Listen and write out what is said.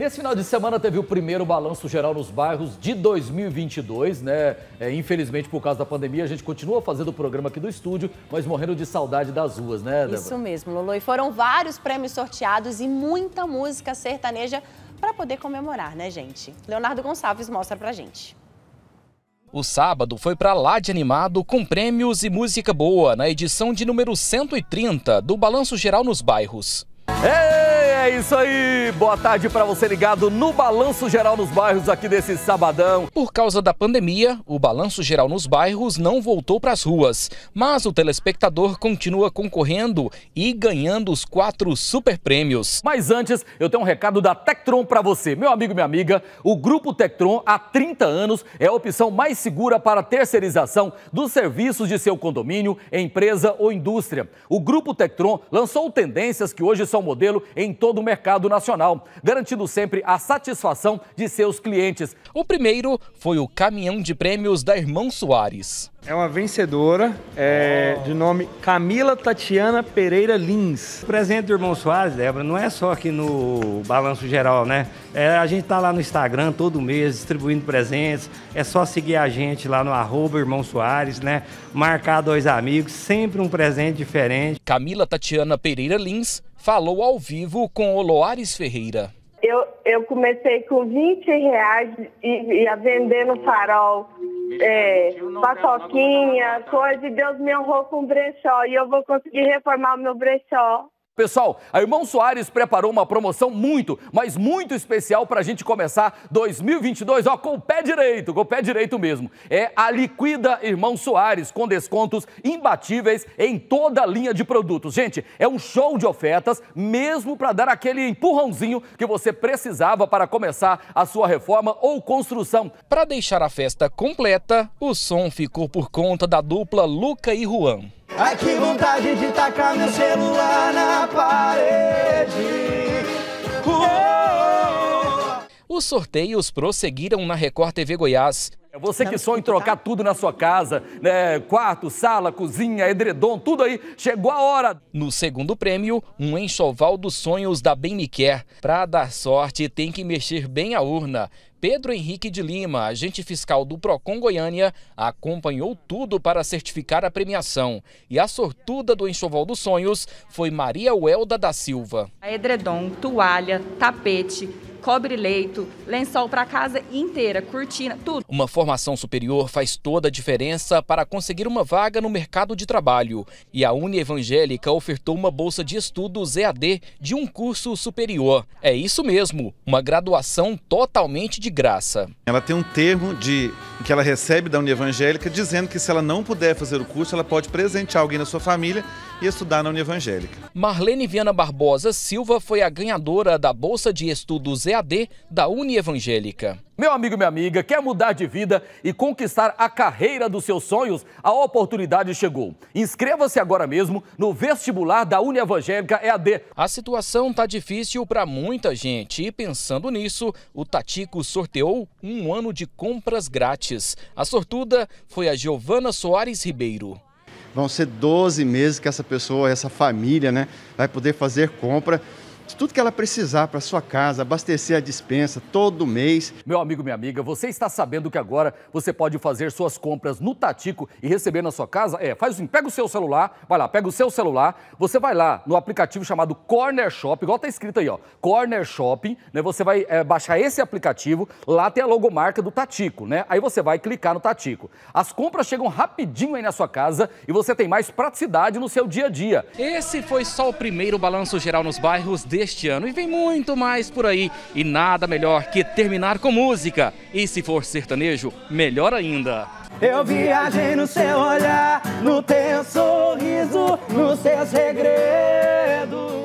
Nesse final de semana teve o primeiro balanço geral nos bairros de 2022, né? É, infelizmente, por causa da pandemia, a gente continua fazendo o programa aqui do estúdio, mas morrendo de saudade das ruas, né, Débora? Isso mesmo, Lolo. E foram vários prêmios sorteados e muita música sertaneja para poder comemorar, né, gente? Leonardo Gonçalves mostra pra gente. O sábado foi para lá de animado com prêmios e música boa na edição de número 130 do Balanço Geral nos Bairros. Ei! É isso aí! Boa tarde para você ligado no Balanço Geral nos Bairros aqui desse sabadão. Por causa da pandemia, o Balanço Geral nos Bairros não voltou para as ruas, mas o telespectador continua concorrendo e ganhando os quatro super prêmios. Mas antes, eu tenho um recado da Tectron para você. Meu amigo, minha amiga, o Grupo Tectron há 30 anos é a opção mais segura para terceirização dos serviços de seu condomínio, empresa ou indústria. O Grupo Tectron lançou tendências que hoje são modelo em todo todo o mercado nacional, garantindo sempre a satisfação de seus clientes. O primeiro foi o caminhão de prêmios da Irmão Soares. É uma vencedora é, de nome Camila Tatiana Pereira Lins. O presente do Irmão Soares, Débora, não é só aqui no Balanço Geral, né? É, a gente tá lá no Instagram todo mês distribuindo presentes. É só seguir a gente lá no arroba Irmão Soares, né? Marcar dois amigos, sempre um presente diferente. Camila Tatiana Pereira Lins falou ao vivo com Oloares Ferreira. Eu, eu comecei com 20 reais e, ia a vender no farol. É, paçoquinha, coisa, e Deus me honrou com brechó. E eu vou conseguir reformar o meu brechó. Pessoal, a Irmão Soares preparou uma promoção muito, mas muito especial para a gente começar 2022, ó, com o pé direito, com o pé direito mesmo. É a Liquida Irmão Soares, com descontos imbatíveis em toda a linha de produtos. Gente, é um show de ofertas, mesmo para dar aquele empurrãozinho que você precisava para começar a sua reforma ou construção. Para deixar a festa completa, o som ficou por conta da dupla Luca e Juan. Ai que vontade de tacar meu celular na parede. Uou! Os sorteios prosseguiram na Record TV Goiás. É você que sonha em tá? trocar tudo na sua casa, né? quarto, sala, cozinha, edredom, tudo aí, chegou a hora. No segundo prêmio, um enxoval dos sonhos da Bem Me Quer. Para dar sorte, tem que mexer bem a urna. Pedro Henrique de Lima, agente fiscal do Procon Goiânia, acompanhou tudo para certificar a premiação. E a sortuda do Enxoval dos Sonhos foi Maria Welda da Silva. A edredom, toalha, tapete, cobre leito, lençol para casa inteira, cortina, tudo. Uma formação superior faz toda a diferença para conseguir uma vaga no mercado de trabalho. E a Uni Evangélica ofertou uma bolsa de estudos EAD de um curso superior. É isso mesmo, uma graduação totalmente de graça. Ela tem um termo de que ela recebe da Uni Evangélica dizendo que se ela não puder fazer o curso, ela pode presentear alguém na sua família e estudar na Uni Evangélica. Marlene Viana Barbosa Silva foi a ganhadora da bolsa de estudos EAD da Uni Evangélica. Meu amigo e minha amiga, quer mudar de vida e conquistar a carreira dos seus sonhos? A oportunidade chegou. Inscreva-se agora mesmo no vestibular da Uni Evangélica EAD. A situação está difícil para muita gente e pensando nisso, o Tatico sorteou um ano de compras grátis. A sortuda foi a Giovana Soares Ribeiro. Vão ser 12 meses que essa pessoa, essa família, né, vai poder fazer compra tudo que ela precisar para sua casa, abastecer a dispensa todo mês. Meu amigo, minha amiga, você está sabendo que agora você pode fazer suas compras no Tatico e receber na sua casa? É, faz assim, pega o seu celular, vai lá, pega o seu celular, você vai lá no aplicativo chamado Corner Shop, igual tá escrito aí, ó, Corner Shopping, né? Você vai é, baixar esse aplicativo, lá tem a logomarca do Tatico, né? Aí você vai clicar no Tatico. As compras chegam rapidinho aí na sua casa e você tem mais praticidade no seu dia a dia. Esse foi só o primeiro balanço geral nos bairros de deste ano. E vem muito mais por aí. E nada melhor que terminar com música. E se for sertanejo, melhor ainda. Eu viajei no seu olhar, no teu sorriso, nos seus segredos.